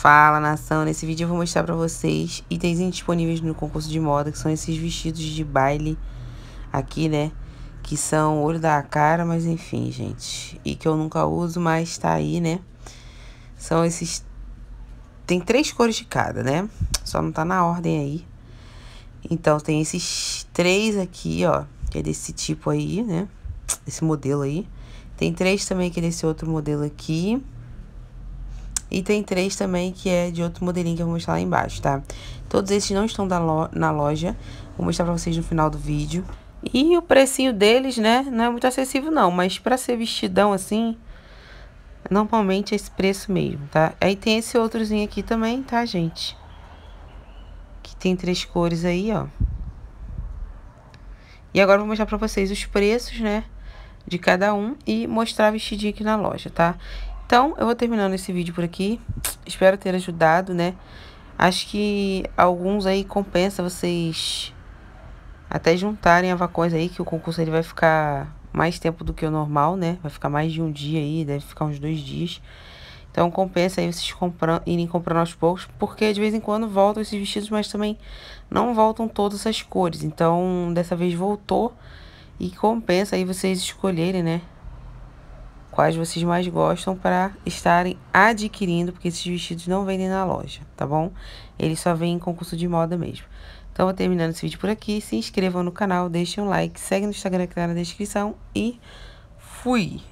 Fala nação, nesse vídeo eu vou mostrar pra vocês itens indisponíveis no concurso de moda, que são esses vestidos de baile aqui, né? Que são olho da cara, mas enfim, gente. E que eu nunca uso, mas tá aí, né? São esses... Tem três cores de cada, né? Só não tá na ordem aí. Então, tem esses três aqui, ó, que é desse tipo aí, né? Esse modelo aí. Tem três também que é desse outro modelo aqui. E tem três também que é de outro modelinho que eu vou mostrar lá embaixo, tá? Todos esses não estão na loja, vou mostrar pra vocês no final do vídeo. E o precinho deles, né, não é muito acessível não, mas pra ser vestidão assim, normalmente é esse preço mesmo, tá? Aí tem esse outrozinho aqui também, tá, gente? Que tem três cores aí, ó. E agora eu vou mostrar pra vocês os preços, né? De cada um e mostrar vestidinho aqui na loja, tá? Então, eu vou terminando esse vídeo por aqui. Espero ter ajudado, né? Acho que alguns aí compensa vocês até juntarem vacões aí, que o concurso ele vai ficar mais tempo do que o normal, né? Vai ficar mais de um dia aí, deve ficar uns dois dias. Então compensa aí vocês compram, irem comprando aos poucos, porque de vez em quando voltam esses vestidos, mas também não voltam todas as cores. Então dessa vez voltou e compensa aí vocês escolherem, né? quais vocês mais gostam para estarem adquirindo, porque esses vestidos não vendem na loja, tá bom? Eles só vêm em concurso de moda mesmo. Então, vou terminando esse vídeo por aqui. Se inscrevam no canal, deixem um like, segue no Instagram que tá na descrição e fui!